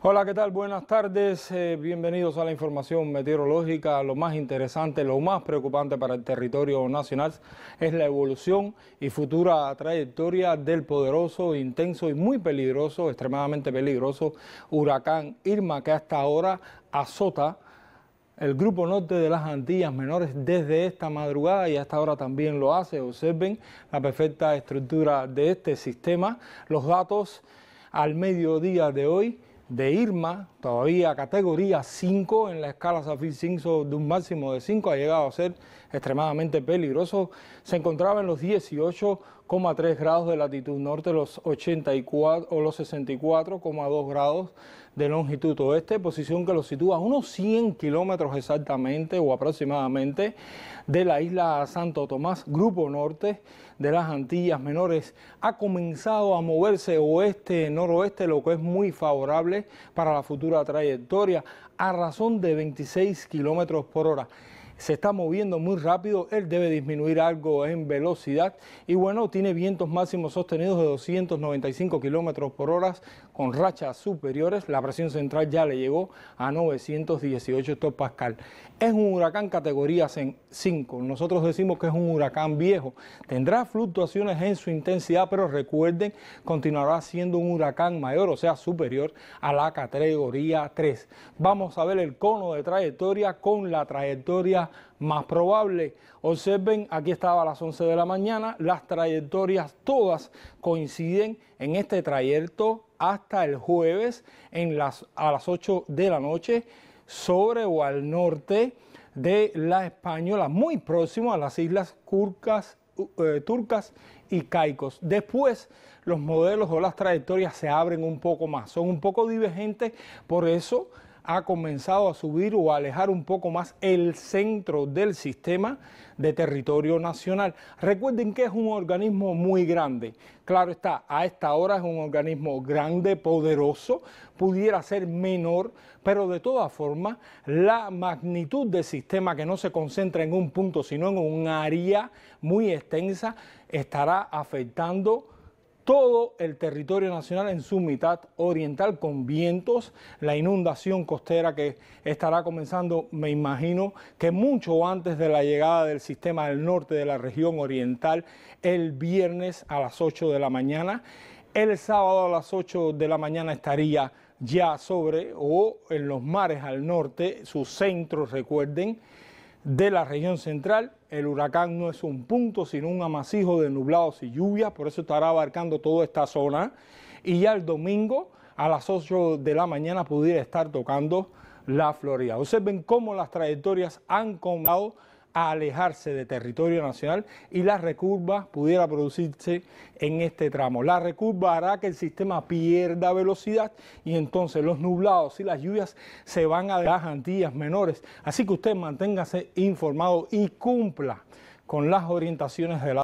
Hola, ¿qué tal? Buenas tardes. Eh, bienvenidos a la información meteorológica. Lo más interesante, lo más preocupante para el territorio nacional es la evolución y futura trayectoria del poderoso, intenso y muy peligroso, extremadamente peligroso huracán Irma que hasta ahora azota el grupo norte de las Antillas Menores desde esta madrugada y hasta ahora también lo hace. Observen la perfecta estructura de este sistema. Los datos al mediodía de hoy de Irma, todavía categoría 5 en la escala safir simpson de un máximo de 5, ha llegado a ser extremadamente peligroso. Se encontraba en los 18 3 grados de latitud norte, los 84 o los 64,2 grados de longitud oeste, posición que lo sitúa a unos 100 kilómetros exactamente o aproximadamente de la isla Santo Tomás, grupo norte de las Antillas Menores. Ha comenzado a moverse oeste, noroeste, lo que es muy favorable para la futura trayectoria, a razón de 26 kilómetros por hora se está moviendo muy rápido, él debe disminuir algo en velocidad y bueno, tiene vientos máximos sostenidos de 295 kilómetros por hora con rachas superiores, la presión central ya le llegó a 918 hectopascal. Es un huracán categoría 5, nosotros decimos que es un huracán viejo, tendrá fluctuaciones en su intensidad, pero recuerden, continuará siendo un huracán mayor, o sea, superior a la categoría 3. Vamos a ver el cono de trayectoria con la trayectoria más probable. Observen, aquí estaba a las 11 de la mañana, las trayectorias todas coinciden en este trayecto hasta el jueves a las 8 de la noche sobre o al norte de la Española, muy próximo a las islas eh, turcas y caicos. Después los modelos o las trayectorias se abren un poco más, son un poco divergentes, por eso ha comenzado a subir o a alejar un poco más el centro del sistema de territorio nacional. Recuerden que es un organismo muy grande. Claro está, a esta hora es un organismo grande, poderoso, pudiera ser menor, pero de todas formas la magnitud del sistema que no se concentra en un punto, sino en un área muy extensa, estará afectando todo el territorio nacional en su mitad oriental con vientos, la inundación costera que estará comenzando, me imagino, que mucho antes de la llegada del sistema al norte de la región oriental el viernes a las 8 de la mañana. El sábado a las 8 de la mañana estaría ya sobre o en los mares al norte, su centro, recuerden, de la región central el huracán no es un punto, sino un amasijo de nublados y lluvias, por eso estará abarcando toda esta zona. Y ya el domingo a las 8 de la mañana pudiera estar tocando la Florida. ven cómo las trayectorias han combinado alejarse de territorio nacional y la recurva pudiera producirse en este tramo. La recurva hará que el sistema pierda velocidad y entonces los nublados y las lluvias se van a las antillas menores. Así que usted manténgase informado y cumpla con las orientaciones de la